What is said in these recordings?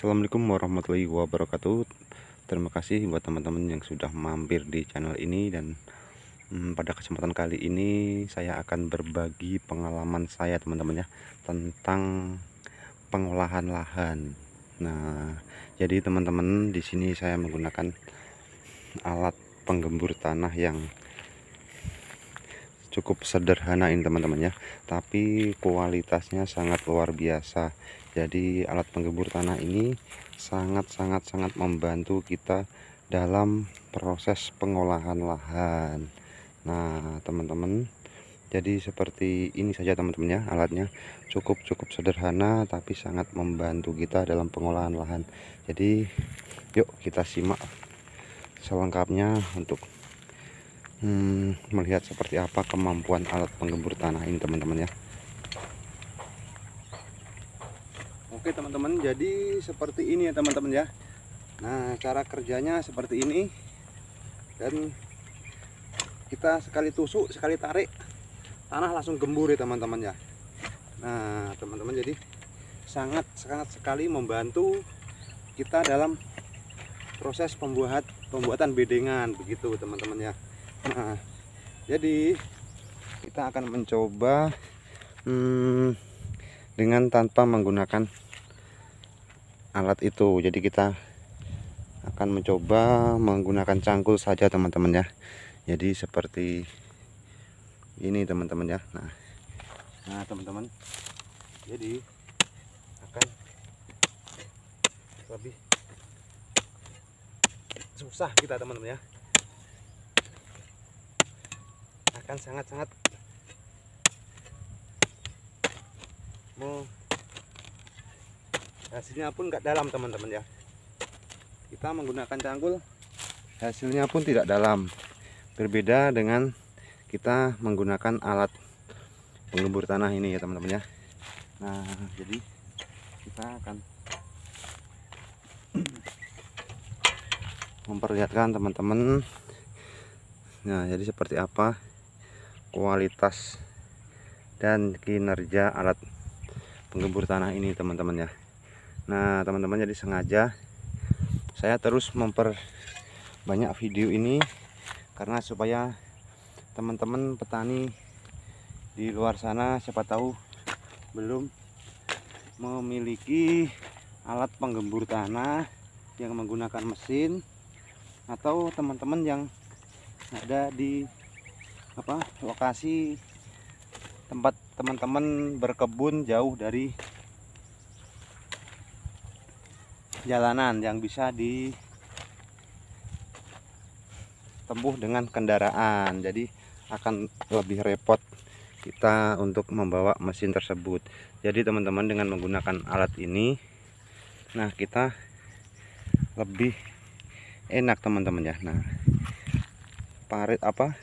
Assalamualaikum warahmatullahi wabarakatuh Terima kasih buat teman-teman yang sudah mampir di channel ini Dan hmm, pada kesempatan kali ini Saya akan berbagi pengalaman saya teman-teman ya Tentang pengolahan lahan Nah jadi teman-teman di sini saya menggunakan alat penggembur tanah yang cukup sederhana ini teman-teman ya tapi kualitasnya sangat luar biasa jadi alat penggembur tanah ini sangat-sangat-sangat membantu kita dalam proses pengolahan lahan nah teman-teman jadi seperti ini saja teman-teman ya alatnya cukup-cukup sederhana tapi sangat membantu kita dalam pengolahan lahan jadi yuk kita simak selengkapnya untuk hmm, melihat seperti apa kemampuan alat penggembur tanah ini teman-teman ya Oke teman-teman jadi seperti ini ya teman-teman ya Nah cara kerjanya seperti ini Dan kita sekali tusuk sekali tarik Tanah langsung gembur ya teman-teman ya Nah teman-teman jadi sangat sangat sekali membantu kita dalam proses pembuat pembuatan bedengan begitu teman-teman ya nah, jadi kita akan mencoba hmm, dengan tanpa menggunakan alat itu jadi kita akan mencoba menggunakan cangkul saja teman-teman ya jadi seperti ini teman-teman ya nah nah teman-teman jadi akan lebih susah kita teman-teman ya akan sangat-sangat hasilnya pun nggak dalam teman-teman ya kita menggunakan cangkul hasilnya pun tidak dalam berbeda dengan kita menggunakan alat penggembur tanah ini ya teman-teman ya nah jadi kita akan memperlihatkan teman-teman nah jadi seperti apa kualitas dan kinerja alat penggembur tanah ini teman-teman ya nah teman-teman jadi sengaja saya terus memperbanyak video ini karena supaya teman-teman petani di luar sana siapa tahu belum memiliki alat penggembur tanah yang menggunakan mesin atau teman-teman yang ada di apa lokasi tempat teman-teman berkebun jauh dari jalanan yang bisa ditempuh dengan kendaraan jadi akan lebih repot kita untuk membawa mesin tersebut jadi teman-teman dengan menggunakan alat ini nah kita lebih enak teman-teman ya nah parit apa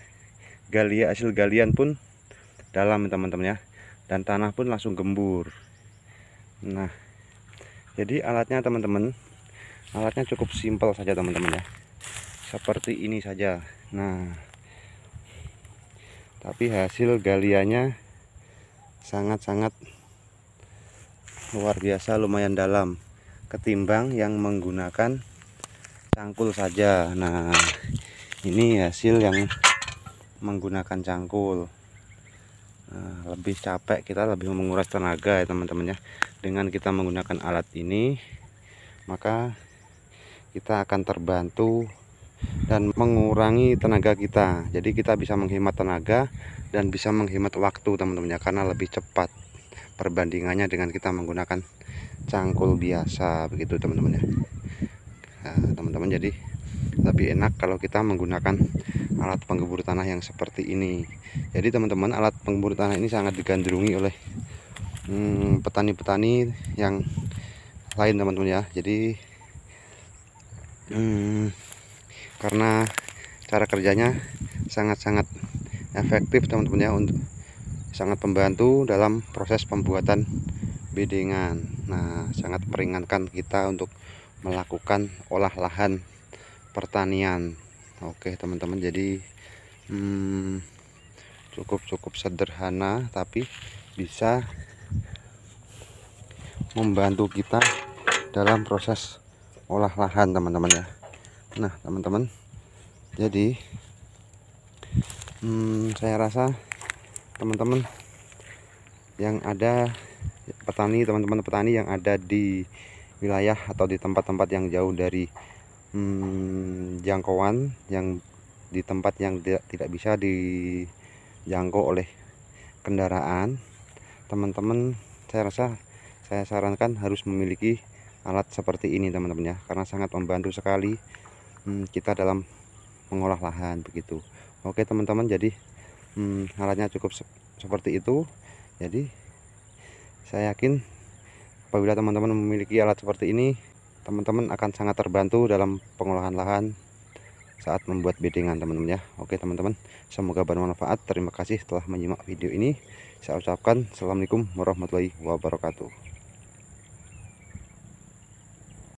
galia hasil galian pun dalam teman-teman ya dan tanah pun langsung gembur nah jadi alatnya teman-teman alatnya cukup simpel saja teman-teman ya seperti ini saja nah tapi hasil galiannya sangat-sangat luar biasa lumayan dalam ketimbang yang menggunakan cangkul saja nah ini hasil yang menggunakan cangkul eh, lebih capek kita lebih menguras tenaga ya teman-teman ya dengan kita menggunakan alat ini maka kita akan terbantu dan mengurangi tenaga kita jadi kita bisa menghemat tenaga dan bisa menghemat waktu teman-teman ya karena lebih cepat perbandingannya dengan kita menggunakan cangkul biasa begitu teman-teman ya nah, teman-teman nah, teman -teman, jadi lebih enak kalau kita menggunakan alat penggembur tanah yang seperti ini jadi teman-teman alat penggembur tanah ini sangat digandrungi oleh hmm, petani-petani hmm, yang lain teman-teman ya jadi hmm, karena cara kerjanya sangat-sangat efektif teman-teman ya untuk sangat membantu dalam proses pembuatan bedengan nah sangat meringankan kita untuk melakukan olah lahan pertanian oke teman-teman jadi cukup cukup cukup sederhana tapi bisa membantu kita dalam proses olah lahan teman-teman ya nah teman-teman jadi hmm, saya rasa teman-teman yang ada petani teman-teman petani yang ada di wilayah atau di tempat-tempat yang jauh dari hmm, jangkauan yang di tempat yang tidak, tidak bisa dijangkau oleh kendaraan teman-teman saya rasa saya sarankan harus memiliki alat seperti ini teman-teman ya karena sangat membantu sekali hmm, kita dalam mengolah lahan begitu oke teman-teman jadi hmm, alatnya cukup se seperti itu jadi saya yakin apabila teman-teman memiliki alat seperti ini teman-teman akan sangat terbantu dalam pengolahan lahan saat membuat beddingan teman-teman ya oke teman-teman semoga bermanfaat terima kasih telah menyimak video ini saya ucapkan assalamualaikum warahmatullahi wabarakatuh